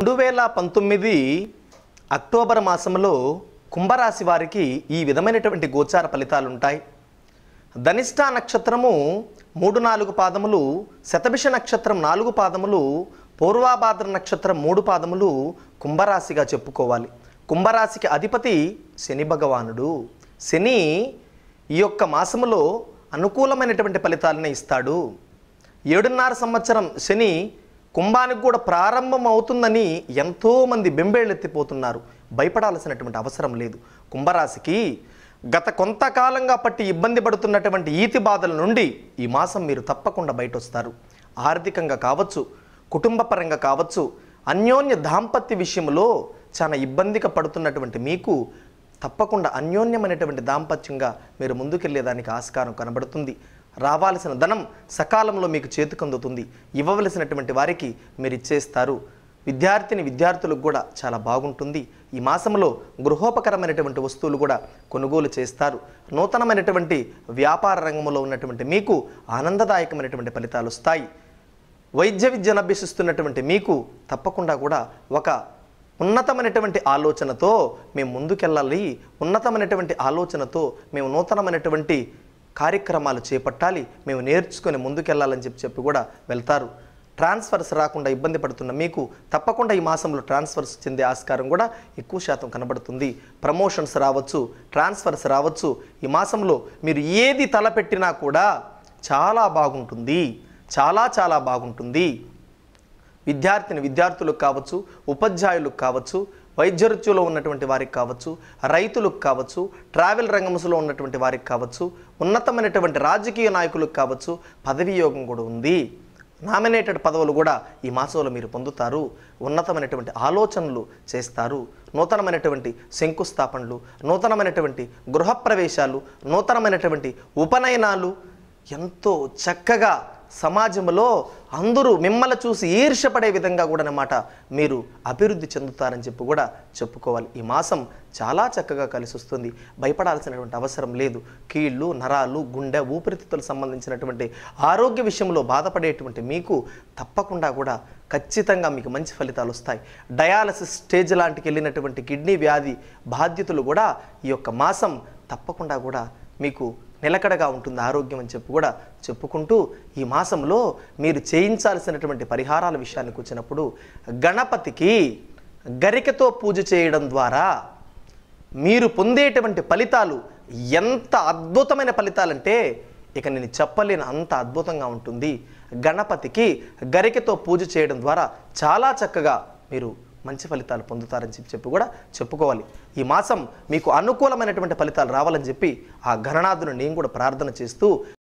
రెండు వేల పంతొమ్మిది అక్టోబర్ మాసంలో కుంభరాశి వారికి ఈ విధమైనటువంటి గోచార ఫలితాలు ఉంటాయి ధనిష్ట నక్షత్రము మూడు నాలుగు పాదములు శతభిష నక్షత్రం నాలుగు పాదములు పూర్వాభాద్ర నక్షత్రం మూడు పాదములు కుంభరాశిగా చెప్పుకోవాలి కుంభరాశికి అధిపతి శని భగవానుడు శని ఈ యొక్క మాసములో అనుకూలమైనటువంటి ఫలితాలను ఇస్తాడు ఏడున్నర సంవత్సరం శని కుంభానికి కూడా ప్రారంభం అవుతుందని ఎంతోమంది బెంబేళ్ళెత్తిపోతున్నారు భయపడాల్సినటువంటి అవసరం లేదు కుంభరాశికి గత కొంతకాలంగా పట్టి ఇబ్బంది పడుతున్నటువంటి ఈతి బాధల నుండి ఈ మాసం మీరు తప్పకుండా బయటొస్తారు ఆర్థికంగా కావచ్చు కుటుంబపరంగా కావచ్చు అన్యోన్య దాంపత్య విషయంలో చాలా ఇబ్బందిగా పడుతున్నటువంటి మీకు తప్పకుండా అన్యోన్యమైనటువంటి దాంపత్యంగా మీరు ముందుకెళ్ళేదానికి ఆస్కారం కనబడుతుంది రావాల్సిన ధనం సకాలంలో మీకు చేతికందుతుంది ఇవ్వవలసినటువంటి వారికి మీరు ఇచ్చేస్తారు విద్యార్థిని విద్యార్థులకు కూడా చాలా బాగుంటుంది ఈ మాసంలో గృహోపకరమైనటువంటి వస్తువులు కూడా కొనుగోలు చేస్తారు నూతనమైనటువంటి వ్యాపార రంగంలో ఉన్నటువంటి మీకు ఆనందదాయకమైనటువంటి ఫలితాలు వస్తాయి వైద్య విద్యను అభ్యసిస్తున్నటువంటి మీకు తప్పకుండా కూడా ఒక ఉన్నతమైనటువంటి ఆలోచనతో మేము ముందుకెళ్ళాలి ఉన్నతమైనటువంటి ఆలోచనతో మేము నూతనమైనటువంటి కార్యక్రమాలు చేపట్టాలి మేము నేర్చుకొని ముందుకెళ్లాలని చెప్పి చెప్పి కూడా వెళ్తారు ట్రాన్స్ఫర్స్ రాకుండా ఇబ్బంది పడుతున్న మీకు తప్పకుండా ఈ మాసంలో ట్రాన్స్ఫర్స్ చెందే ఆస్కారం కూడా ఎక్కువ శాతం కనబడుతుంది ప్రమోషన్స్ రావచ్చు ట్రాన్స్ఫర్స్ రావచ్చు ఈ మాసంలో మీరు ఏది తలపెట్టినా కూడా చాలా బాగుంటుంది చాలా చాలా బాగుంటుంది విద్యార్థిని విద్యార్థులకు కావచ్చు ఉపాధ్యాయులకు కావచ్చు వైద్యవృత్తిలో ఉన్నటువంటి వారికి కావచ్చు రైతులకు కావచ్చు ట్రావెల్ రంగంలో ఉన్నటువంటి వారికి కావచ్చు ఉన్నతమైనటువంటి రాజకీయ నాయకులకు కావచ్చు పదవీ యోగం కూడా ఉంది నామినేటెడ్ పదవులు కూడా ఈ మాసంలో మీరు పొందుతారు ఉన్నతమైనటువంటి ఆలోచనలు చేస్తారు నూతనమైనటువంటి శంకుస్థాపనలు నూతనమైనటువంటి గృహప్రవేశాలు నూతనమైనటువంటి ఉపనయనాలు ఎంతో చక్కగా సమాజంలో అందరూ మిమ్మల్ని చూసి ఈర్షపడే విధంగా కూడా అనమాట మీరు అభివృద్ధి చెందుతారని చెప్పి కూడా చెప్పుకోవాలి ఈ మాసం చాలా చక్కగా కలిసి వస్తుంది భయపడాల్సినటువంటి అవసరం లేదు కీళ్ళు నరాలు గుండె ఊపిరితిత్తులకు సంబంధించినటువంటి ఆరోగ్య విషయంలో బాధపడేటువంటి మీకు తప్పకుండా కూడా ఖచ్చితంగా మీకు మంచి ఫలితాలు వస్తాయి డయాలసిస్ స్టేజ్ లాంటికి వెళ్ళినటువంటి కిడ్నీ వ్యాధి బాధ్యతలు కూడా ఈ యొక్క మాసం తప్పకుండా కూడా మీకు నిలకడగా ఉంటుంది ఆరోగ్యం అని చెప్పి కూడా చెప్పుకుంటూ ఈ మాసంలో మీరు చేయించాల్సినటువంటి పరిహారాల విషయానికి వచ్చినప్పుడు గణపతికి గరికతో పూజ చేయడం ద్వారా మీరు పొందేటువంటి ఫలితాలు ఎంత అద్భుతమైన ఫలితాలంటే ఇక నేను చెప్పలేను అంత అద్భుతంగా ఉంటుంది గణపతికి గరికతో పూజ చేయడం ద్వారా చాలా చక్కగా మీరు మంచి ఫలితాలు పొందుతారని చెప్పి చెప్పి కూడా చెప్పుకోవాలి ఈ మాసం మీకు అనుకూలమైనటువంటి ఫలితాలు రావాలని చెప్పి ఆ ఘననాథుని నేను కూడా ప్రార్థన చేస్తూ